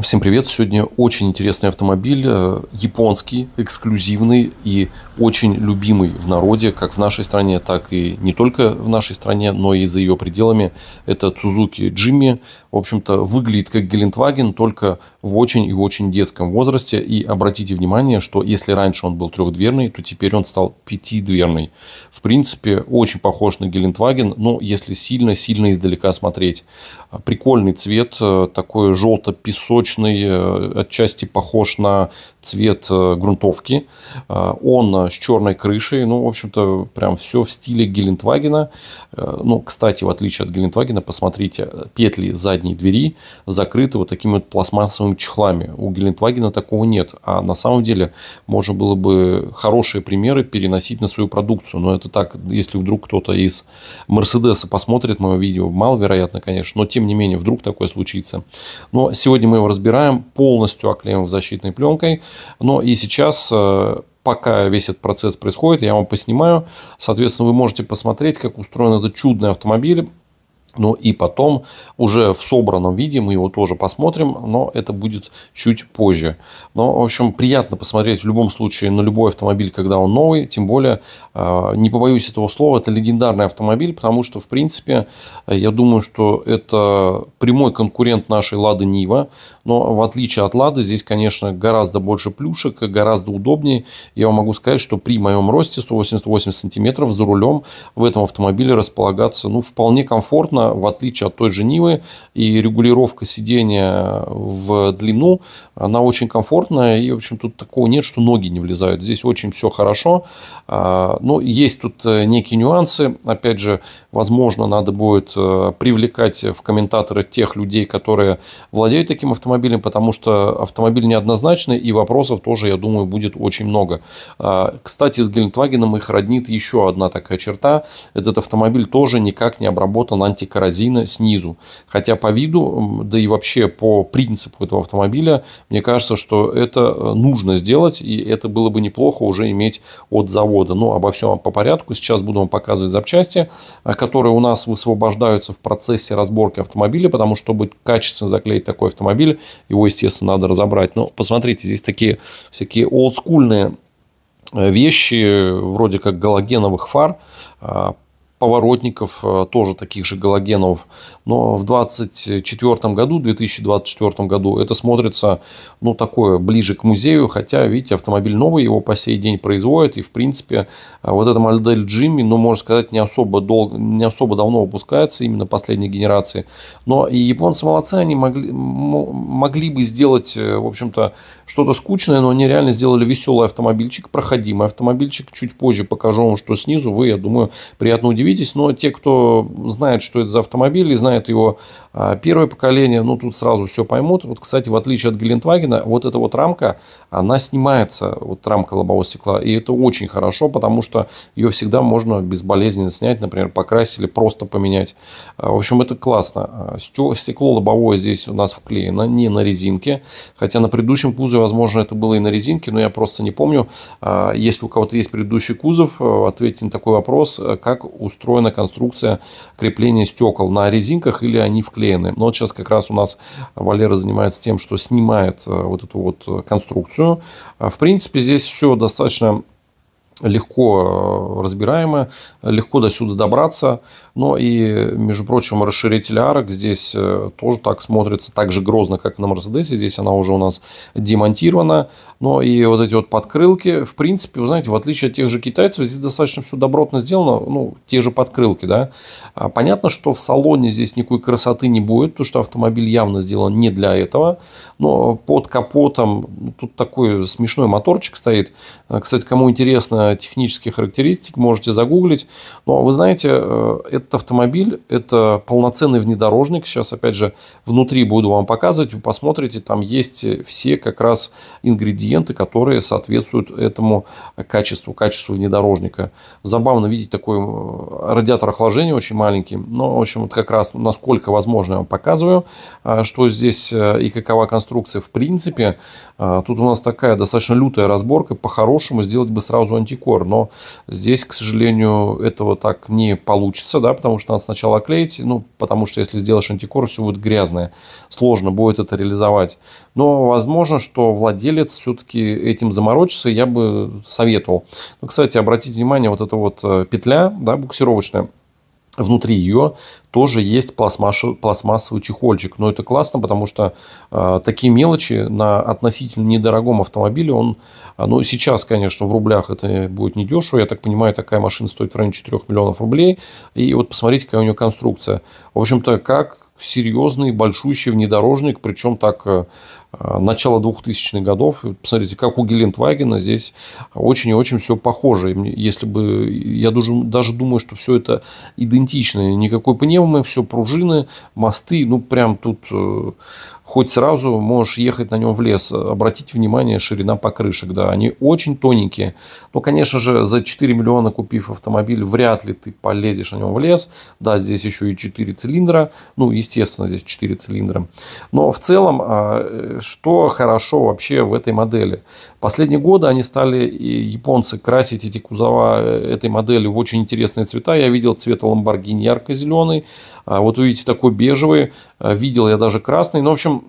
Всем привет! Сегодня очень интересный автомобиль, э, японский, эксклюзивный и очень любимый в народе, как в нашей стране, так и не только в нашей стране, но и за ее пределами. Это Suzuki Jimmy. В общем-то, выглядит как Гелендваген, только в очень и очень детском возрасте. И обратите внимание, что если раньше он был трехдверный, то теперь он стал пятидверный. В принципе, очень похож на Гелендваген, но если сильно-сильно издалека смотреть. Прикольный цвет, э, такой желто-песочный, э, отчасти похож на цвет э, грунтовки. Э, он э, с черной крышей. Ну, в общем-то, прям все в стиле Гелендвагена. Ну, кстати, в отличие от Гелендвагена, посмотрите, петли задней двери закрыты вот такими вот пластмассовыми чехлами. У Гелендвагена такого нет. А на самом деле можно было бы хорошие примеры переносить на свою продукцию. Но это так, если вдруг кто-то из Мерседеса посмотрит мое видео, маловероятно, конечно, но тем не менее, вдруг такое случится. Но сегодня мы его разбираем, полностью оклеим защитной пленкой – но и сейчас э, пока весь этот процесс происходит, я вам поснимаю. Соответственно, вы можете посмотреть, как устроен этот чудный автомобиль но и потом уже в собранном виде мы его тоже посмотрим, но это будет чуть позже. Но, в общем, приятно посмотреть в любом случае на любой автомобиль, когда он новый, тем более, а, не побоюсь этого слова, это легендарный автомобиль, потому что, в принципе, я думаю, что это прямой конкурент нашей Лады Нива, но в отличие от Лады, здесь, конечно, гораздо больше плюшек, гораздо удобнее. Я вам могу сказать, что при моем росте 188 сантиметров за рулем в этом автомобиле располагаться ну, вполне комфортно, в отличие от той же Нивы, и регулировка сидения в длину, она очень комфортная, и, в общем, тут такого нет, что ноги не влезают. Здесь очень все хорошо, а, но ну, есть тут э, некие нюансы. Опять же, возможно, надо будет э, привлекать в комментаторы тех людей, которые владеют таким автомобилем, потому что автомобиль неоднозначный, и вопросов тоже, я думаю, будет очень много. А, кстати, с Гелендвагеном их роднит еще одна такая черта. Этот автомобиль тоже никак не обработан антикоррозией корзина снизу. Хотя по виду, да и вообще по принципу этого автомобиля, мне кажется, что это э, нужно сделать, и это было бы неплохо уже иметь от завода. Но обо всем по порядку. Сейчас буду вам показывать запчасти, э, которые у нас высвобождаются в процессе разборки автомобиля, потому что, чтобы качественно заклеить такой автомобиль, его, естественно, надо разобрать. Но посмотрите, здесь такие всякие олдскульные э, вещи, вроде как галогеновых фар, а, поворотников, э, тоже таких же галогенов. Но в 2024 году, 2024 году это смотрится, ну, такое, ближе к музею, хотя, видите, автомобиль новый, его по сей день производят, и, в принципе, э, вот эта модель Джимми, ну, можно сказать, не особо, долго, не особо давно выпускается, именно последней генерации. Но и японцы молодцы, они могли, могли бы сделать, э, в общем-то, что-то скучное, но они реально сделали веселый автомобильчик, проходимый автомобильчик. Чуть позже покажу вам, что снизу, вы, я думаю, приятно удивитесь удивитесь, но те, кто знает, что это за автомобиль и знает его а, первое поколение, ну, тут сразу все поймут. Вот, кстати, в отличие от Гелендвагена, вот эта вот рамка, она снимается, вот рамка лобового стекла, и это очень хорошо, потому что ее всегда можно безболезненно снять, например, покрасили, просто поменять. А, в общем, это классно. А, стекло лобовое здесь у нас вклеено, не на резинке, хотя на предыдущем кузове, возможно, это было и на резинке, но я просто не помню. Если у кого-то есть предыдущий кузов, ответьте на такой вопрос, как устроен устроена конструкция крепления стекол на резинках или они вклеены. Но вот сейчас как раз у нас Валера занимается тем, что снимает э, вот эту вот э, конструкцию. А, в принципе, здесь все достаточно легко э, разбираемая, легко до сюда добраться. Но и, между прочим, расширитель арок здесь э, тоже так смотрится, так же грозно, как на Мерседесе. Здесь она уже у нас демонтирована. Но и вот эти вот подкрылки, в принципе, вы знаете, в отличие от тех же китайцев, здесь достаточно все добротно сделано, ну, те же подкрылки, да. А, понятно, что в салоне здесь никакой красоты не будет, потому что автомобиль явно сделан не для этого. Но под капотом ну, тут такой смешной моторчик стоит. Э, кстати, кому интересно, технические характеристики, можете загуглить. Но ну, а вы знаете, э, этот автомобиль, это полноценный внедорожник. Сейчас, опять же, внутри буду вам показывать, вы посмотрите, там есть все как раз ингредиенты, которые соответствуют этому качеству, качеству внедорожника. Забавно видеть такой э, радиатор охлаждения очень маленький. Но, в общем, вот как раз насколько возможно я вам показываю, э, что здесь и какова конструкция в принципе. Тут у нас такая достаточно лютая разборка. По-хорошему сделать бы сразу антикрюк декор, но здесь, к сожалению, этого так не получится, да, потому что надо сначала клеить, ну, потому что если сделаешь антикор, все будет грязное, сложно будет это реализовать. Но возможно, что владелец все-таки этим заморочится, я бы советовал. Ну, кстати, обратите внимание, вот эта вот э, петля, да, буксировочная, Внутри ее тоже есть пластмассовый чехольчик. Но это классно, потому что э, такие мелочи на относительно недорогом автомобиле, он, а, ну, сейчас, конечно, в рублях это будет недешево. Я так понимаю, такая машина стоит в районе 4 миллионов рублей. И вот посмотрите, какая у нее конструкция. В общем-то, как серьезный большущий внедорожник, причем так а, Э, начала 2000-х годов. Посмотрите, как у Гелендвагена здесь очень и очень все похоже. Если бы я даже думаю, что все это идентично. Никакой пневмы, все пружины, мосты. Ну, прям тут э, хоть сразу можешь ехать на нем в лес. Обратите внимание, ширина покрышек, да, они очень тоненькие. Но, ну, конечно же, за 4 миллиона купив автомобиль, вряд ли ты полезешь на нем в лес. Да, здесь еще и 4 цилиндра. Ну, естественно, здесь 4 цилиндра. Но в целом а, э, что хорошо вообще в этой модели? Последние годы они стали, японцы, красить эти кузова э, этой модели в очень интересные цвета. Я видел цвет Lamborghini ярко-зеленый, а вот увидите такой бежевый, а, видел я даже красный. Ну, в общем,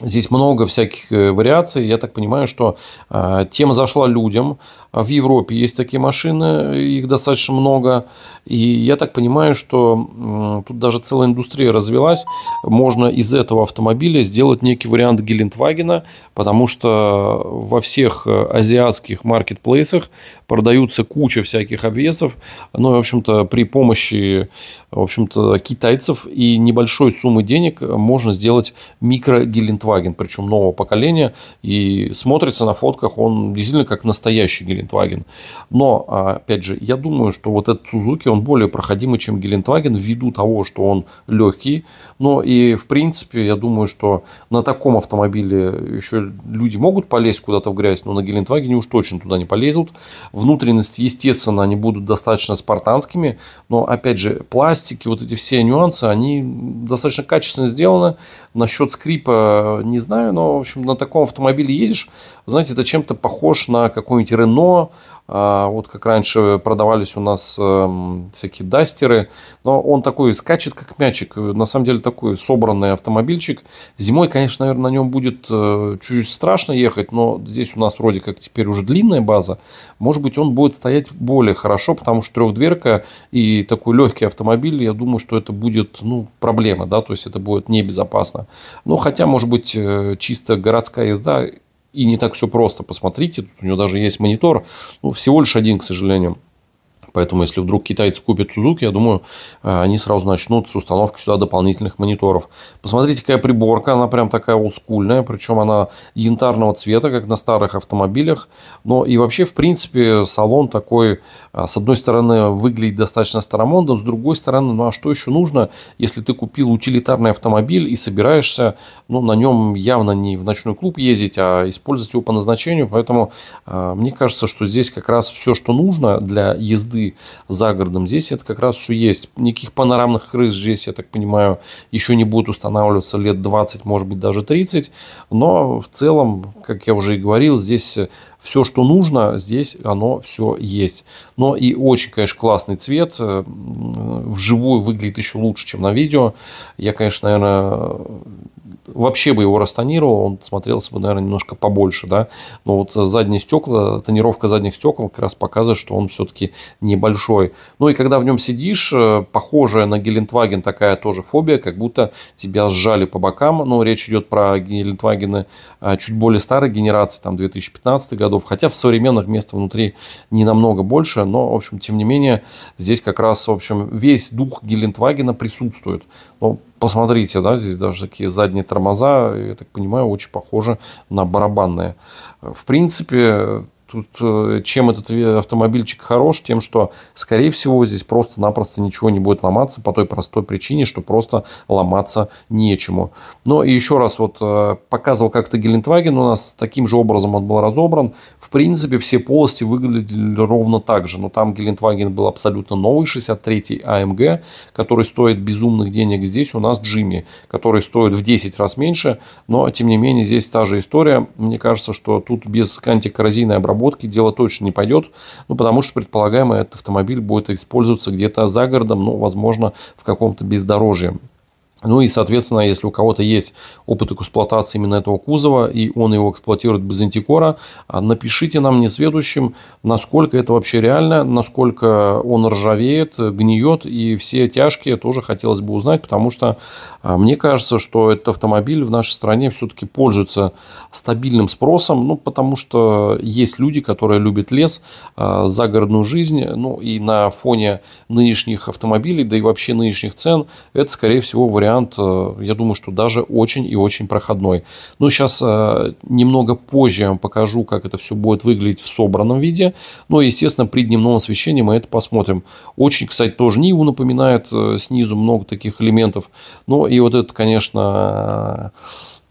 Здесь много всяких э, вариаций. Я так понимаю, что э, тема зашла людям. В Европе есть такие машины, их достаточно много. И я так понимаю, что тут даже целая индустрия развелась. Можно из этого автомобиля сделать некий вариант Гелендвагена, потому что во всех э, азиатских маркетплейсах продаются куча всяких обвесов. Ну, в общем-то, при помощи, в общем-то, китайцев и небольшой суммы денег можно сделать микро Гелендваген, причем нового поколения. И смотрится на фотках он действительно как настоящий Гелендваген. Но, опять же, я думаю, что вот этот Сузуки, он более проходимый, чем Гелендваген, ввиду того, что он легкий. Но и, в принципе, я думаю, что на таком автомобиле еще люди могут полезть куда-то в грязь, но на Гелендвагене уж точно туда не полезут внутренности, естественно, они будут достаточно спартанскими, но, опять же, пластики, вот эти все нюансы, они достаточно качественно сделаны. Насчет скрипа э, не знаю, но, в общем, на таком автомобиле едешь, знаете, это чем-то похож на какой-нибудь Рено, а, вот как раньше продавались у нас эм, всякие дастеры, но он такой скачет, как мячик, на самом деле такой собранный автомобильчик. Зимой, конечно, наверное, на нем будет э, чуть-чуть страшно ехать, но здесь у нас вроде как теперь уже длинная база, может быть, быть, он будет стоять более хорошо, потому что трехдверка и такой легкий автомобиль, я думаю, что это будет ну, проблема, да, то есть это будет небезопасно. Но ну, хотя, может быть, э, чисто городская езда и не так все просто. Посмотрите, тут у него даже есть монитор, ну, всего лишь один, к сожалению. Поэтому, если вдруг китайцы купят Сузуки, я думаю, э, они сразу начнут с установки сюда дополнительных мониторов. Посмотрите, какая приборка, она прям такая олдскульная, причем она янтарного цвета, как на старых автомобилях. Но и вообще, в принципе, салон такой, э, с одной стороны, выглядит достаточно старомодно, с другой стороны, ну а что еще нужно, если ты купил утилитарный автомобиль и собираешься, ну, на нем явно не в ночной клуб ездить, а использовать его по назначению. Поэтому э, мне кажется, что здесь как раз все, что нужно для езды Москвы за городом. Здесь это как раз все есть. Никаких панорамных крыш здесь, я так понимаю, еще не будут устанавливаться лет 20, может быть, даже 30. Но в целом, как я уже и говорил, здесь э, все, что нужно, здесь оно все есть. Но и очень, конечно, классный цвет. Э, вживую выглядит еще лучше, чем на видео. Я, конечно, наверное, вообще бы его растонировал, он смотрелся бы, наверное, немножко побольше, да. Но вот задние стекла, тонировка задних стекол как раз показывает, что он все-таки небольшой. Ну и когда в нем сидишь, э, похожая на Гелендваген такая тоже фобия, как будто тебя сжали по бокам. Но ну, речь идет про Гелендвагены а, чуть более старой генерации, там 2015 годов, хотя в современных мест внутри не намного больше, но, в общем, тем не менее, здесь как раз, в общем, весь дух Гелендвагена присутствует. Но посмотрите, да, здесь даже такие задние тормоза, я так понимаю, очень похожи на барабанные. Э, в принципе, тут э, чем этот э, автомобильчик хорош, тем, что, скорее всего, здесь просто-напросто ничего не будет ломаться по той простой причине, что просто ломаться нечему. Но еще раз вот э, показывал как-то Гелендваген, у нас таким же образом он был разобран. В принципе, все полости выглядели ровно так же, но там Гелендваген был абсолютно новый, 63-й AMG, а который стоит безумных денег. Здесь у нас Джимми, который стоит в 10 раз меньше, но, тем не менее, здесь та же история. Мне кажется, что тут без антикоррозийной обработки обработки дело точно не пойдет, ну, потому что предполагаемо этот автомобиль будет использоваться где-то за городом, ну, возможно, в каком-то бездорожье. Ну и, соответственно, если у кого-то есть опыт эксплуатации именно этого кузова, и он его эксплуатирует без антикора, а напишите нам, не следующим, насколько это вообще реально, насколько он ржавеет, гниет, и все тяжкие тоже хотелось бы узнать, потому что а, мне кажется, что этот автомобиль в нашей стране все-таки пользуется стабильным спросом, ну, потому что есть люди, которые любят лес, а, загородную жизнь, ну, и на фоне нынешних автомобилей, да и вообще нынешних цен, это, скорее всего, вариант вариант, э, я думаю, что даже очень и очень проходной. Ну, сейчас э, немного позже я вам покажу, как это все будет выглядеть в собранном виде. Но, ну, естественно, при дневном освещении мы это посмотрим. Очень, кстати, тоже Ниву напоминает э, снизу много таких элементов. Но ну, и вот это, конечно,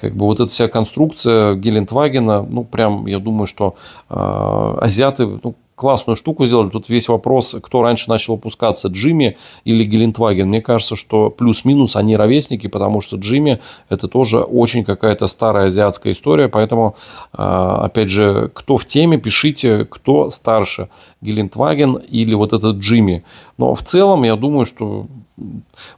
как бы вот эта вся конструкция Гелендвагена, ну, прям, я думаю, что азиаты, ну, классную штуку сделали. Тут весь вопрос, кто раньше начал выпускаться, Джимми или Гелендваген. Мне кажется, что плюс-минус они ровесники, потому что Джимми это тоже очень какая-то старая азиатская история. Поэтому, а, опять же, кто в теме, пишите, кто старше, Гелендваген или вот этот Джимми. Но в целом, я думаю, что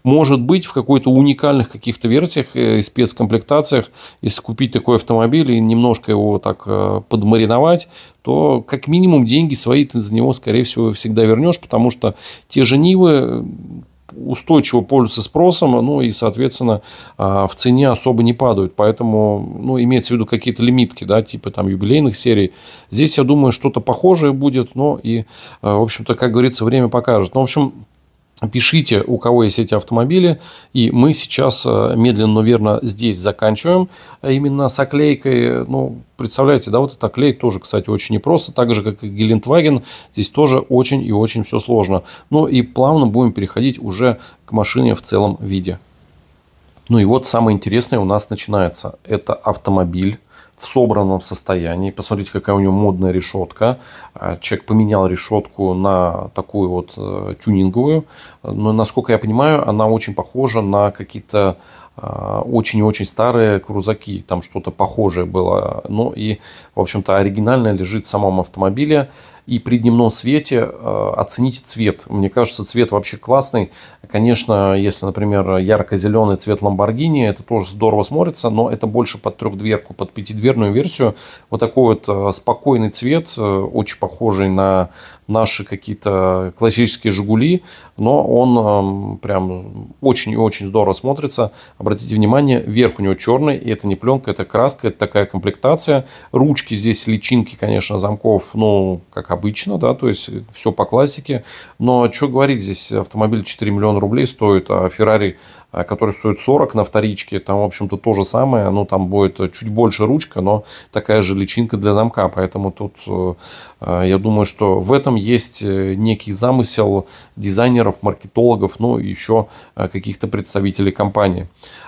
может быть, в какой-то уникальных каких-то версиях э, и спецкомплектациях, если купить такой автомобиль и немножко его так э, подмариновать, то как минимум деньги свои ты за него, скорее всего, всегда вернешь, потому что те же Нивы устойчиво пользуются спросом, ну и, соответственно, а, в цене особо не падают. Поэтому, ну, имеется в виду какие-то лимитки, да, типа там юбилейных серий. Здесь, я думаю, что-то похожее будет, но и, а, в общем-то, как говорится, время покажет. Ну, в общем, Пишите, у кого есть эти автомобили. И мы сейчас э, медленно, но верно здесь заканчиваем. А именно с оклейкой, ну, представляете, да, вот эта оклейка тоже, кстати, очень непросто. Так же, как и Гелендваген, здесь тоже очень и очень все сложно. Ну и плавно будем переходить уже к машине в целом виде. Ну и вот самое интересное у нас начинается. Это автомобиль в собранном состоянии. Посмотрите, какая у него модная решетка. А, человек поменял решетку на такую вот э, тюнинговую. Но, насколько я понимаю, она очень похожа на какие-то а, очень очень старые крузаки, там что-то похожее было. Ну и, в общем-то, оригинальная лежит в самом автомобиле и при дневном свете э, оцените цвет. Мне кажется, цвет вообще классный. Конечно, если, например, ярко-зеленый цвет Lamborghini, это тоже здорово смотрится, но это больше под трехдверку, под пятидверную версию. Вот такой вот э, спокойный цвет, э, очень похожий на наши какие-то классические «Жигули», но он эм, прям очень и очень здорово смотрится. Обратите внимание, верх у него черный, и это не пленка, это краска, это такая комплектация. Ручки здесь, личинки, конечно, замков, ну, как обычно, да, то есть э, все по классике. Но что говорить, здесь автомобиль 4 миллиона рублей стоит, а Ferrari, а, который стоит 40 на вторичке, там, в общем-то, то же самое, но ну, там будет чуть больше ручка, но такая же личинка для замка, поэтому тут э, а, я думаю, что в этом есть э, некий замысел дизайнеров, маркетологов, ну, еще а, каких-то представителей компании.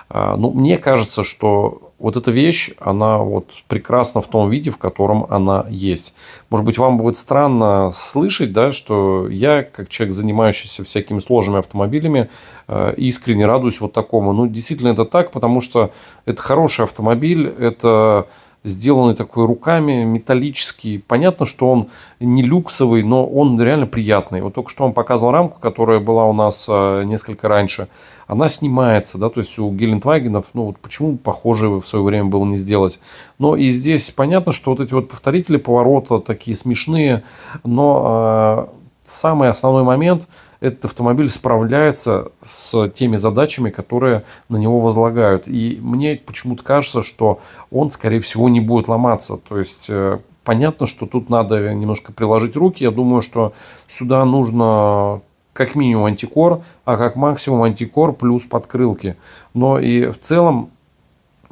А, ну, мне кажется, что вот эта вещь, она вот прекрасна в том виде, в котором она есть. Может быть, вам будет странно слышать, да, что я, как человек, занимающийся всякими сложными автомобилями, э, искренне радуюсь вот такому. Ну, действительно, это так, потому что это хороший автомобиль, это сделанный такой руками, металлический. Понятно, что он не люксовый, но он реально приятный. Вот только что он показывал рамку, которая была у нас а, несколько раньше. Она снимается, да, то есть у Гелендвагенов, ну вот почему похожее в свое время было не сделать. Но и здесь понятно, что вот эти вот повторители поворота такие смешные, но а, самый основной момент – этот автомобиль справляется с теми задачами, которые на него возлагают. И мне почему-то кажется, что он, скорее всего, не будет ломаться. То есть э, понятно, что тут надо немножко приложить руки. Я думаю, что сюда нужно как минимум антикор, а как максимум антикор плюс подкрылки. Но и в целом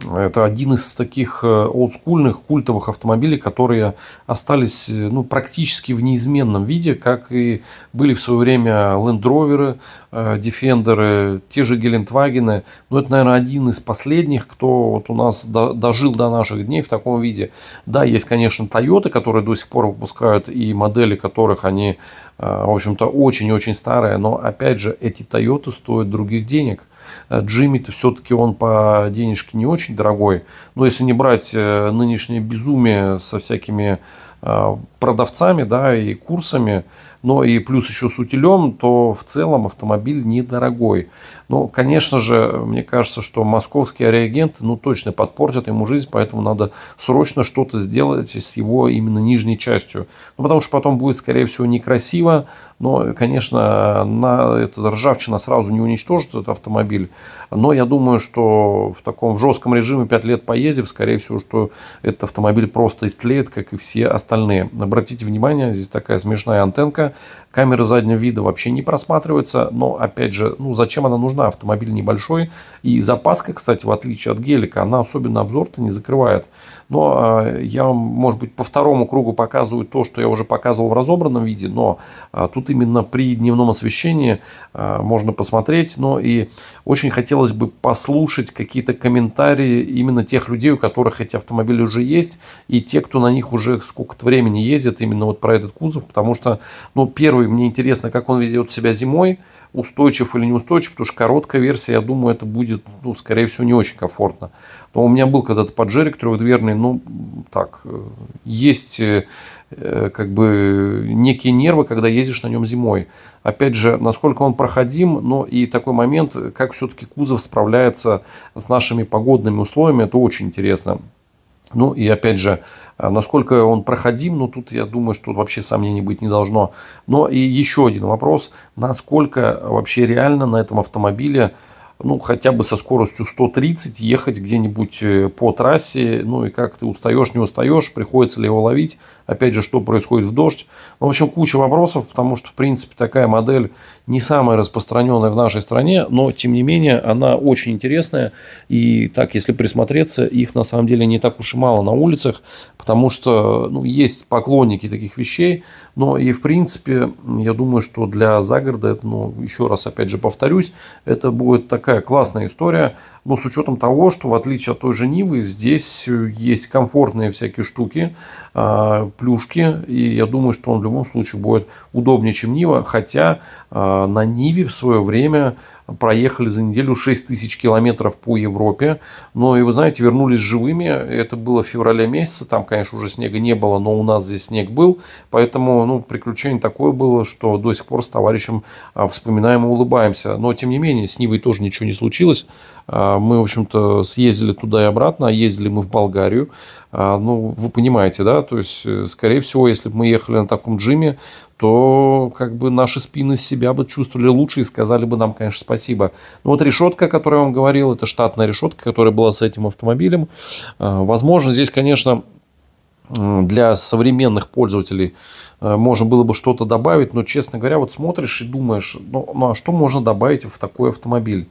это один из таких э, олдскульных, культовых автомобилей, которые остались э, ну, практически в неизменном виде, как и были в свое время Land Rover, э, Defender, те же Гелендвагены. Но ну, это, наверное, один из последних, кто вот у нас дожил до наших дней в таком виде. Да, есть, конечно, Toyota, которые до сих пор выпускают, и модели которых они, в общем-то, очень-очень старые. Но, опять же, эти Toyota стоят других денег – Э, Джимми-то все-таки он по денежке не очень дорогой. Но если не брать э, нынешнее безумие со всякими э, продавцами да, и курсами, но и плюс еще с утилем, то в целом автомобиль недорогой. Но, конечно же, мне кажется, что московские реагенты, ну, точно подпортят ему жизнь, поэтому надо срочно что-то сделать с его именно нижней частью. Ну, потому что потом будет, скорее всего, некрасиво, но, конечно, на, эта ржавчина сразу не уничтожит этот автомобиль, но я думаю, что в таком жестком режиме 5 лет поездив, скорее всего, что этот автомобиль просто истлеет, как и все остальные. Обратите внимание, здесь такая смешная антенка, Камеры заднего вида вообще не просматриваются, но, опять же, ну, зачем она нужна? Автомобиль небольшой. И запаска, кстати, в отличие от гелика, она особенно обзор-то не закрывает. Но э, я вам, может быть, по второму кругу показываю то, что я уже показывал в разобранном виде, но э, тут именно при дневном освещении э, можно посмотреть. Но и очень хотелось бы послушать какие-то комментарии именно тех людей, у которых эти автомобили уже есть, и те, кто на них уже сколько-то времени ездит, именно вот про этот кузов, потому что но ну, первый, мне интересно, как он ведет себя зимой, устойчив или неустойчив, потому что короткая версия, я думаю, это будет, ну, скорее всего, не очень комфортно. Но у меня был когда-то поджерик трехдверный, ну, так, э, есть э, э, как бы некие нервы, когда ездишь на нем зимой. Опять же, насколько он проходим, но и такой момент, как все-таки кузов справляется с нашими погодными условиями, это очень интересно. Ну и опять же, а, насколько он проходим, ну тут я думаю, что вообще сомнений быть не должно. Но и еще один вопрос, насколько вообще реально на этом автомобиле ну, хотя бы со скоростью 130 ехать где-нибудь э, по трассе, ну, и как ты устаешь, не устаешь, приходится ли его ловить, опять же, что происходит в дождь. Ну, в общем, куча вопросов, потому что, в принципе, такая модель не самая распространенная в нашей стране, но, тем не менее, она очень интересная, и так, если присмотреться, их, на самом деле, не так уж и мало на улицах, потому что, ну, есть поклонники таких вещей, но и, в принципе, я думаю, что для загорода, ну, еще раз, опять же, повторюсь, это будет так такая классная история, но с учетом того, что в отличие от той же Нивы, здесь есть комфортные всякие штуки, а, плюшки, и я думаю, что он в любом случае будет удобнее, чем Нива, хотя а, на Ниве в свое время проехали за неделю 6 тысяч километров по Европе. Но и вы знаете, вернулись живыми. Это было в феврале месяце. Там, конечно, уже снега не было, но у нас здесь снег был. Поэтому ну, приключение такое было, что до сих пор с товарищем а, вспоминаем и улыбаемся. Но, тем не менее, с Нивой тоже ничего не случилось. А, мы, в общем-то, съездили туда и обратно, а ездили мы в Болгарию. Ну, вы понимаете, да, то есть, э, скорее всего, если бы мы ехали на таком джиме, то как бы наши спины себя бы чувствовали лучше и сказали бы нам, конечно, спасибо. Но ну, вот решетка, о которой я вам говорил, это штатная решетка, которая была с этим автомобилем. А, возможно, здесь, конечно, для современных пользователей а, можно было бы что-то добавить, но, честно говоря, вот смотришь и думаешь, ну, ну а что можно добавить в такой автомобиль?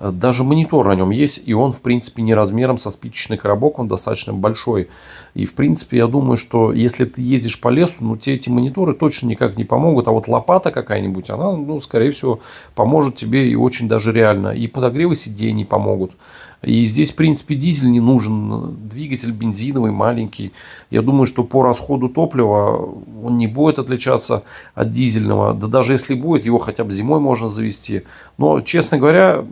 Даже монитор на нем есть, и он, в принципе, не размером со спичечный коробок, он достаточно большой. И, в принципе, я думаю, что если ты ездишь по лесу, ну, тебе эти мониторы точно никак не помогут. А вот лопата какая-нибудь, она, ну, скорее всего, поможет тебе и очень даже реально. И подогревы сидений помогут. И здесь, в принципе, дизель не нужен. Двигатель бензиновый, маленький. Я думаю, что по расходу топлива он не будет отличаться от дизельного. Да даже если будет, его хотя бы зимой можно завести. Но, честно говоря,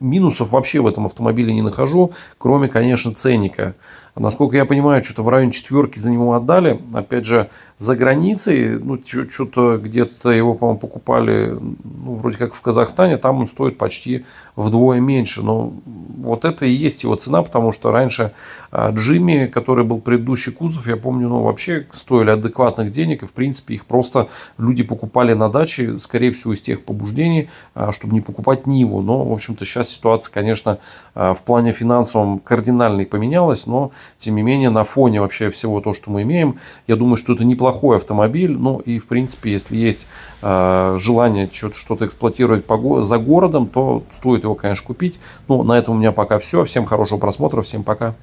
минусов вообще в этом автомобиле не нахожу, кроме, конечно, ценника. Насколько я понимаю, что-то в районе четверки за него отдали. Опять же, за границей, ну, что-то где-то его, по-моему, покупали, ну, вроде как в Казахстане, там он стоит почти вдвое меньше. Но вот это и есть его цена, потому что раньше а, Джимми, который был предыдущий кузов, я помню, ну, вообще стоили адекватных денег, и, в принципе, их просто люди покупали на даче, скорее всего, из тех побуждений, а, чтобы не покупать Ниву. Но, в общем-то, сейчас ситуация, конечно, а, в плане финансовом кардинально поменялась, но, тем не менее, на фоне вообще всего того, что мы имеем, я думаю, что это неплохо неплохой автомобиль. Ну и, в принципе, если есть э, желание что-то эксплуатировать по, за городом, то стоит его, конечно, купить. Ну, на этом у меня пока все. Всем хорошего просмотра, всем пока.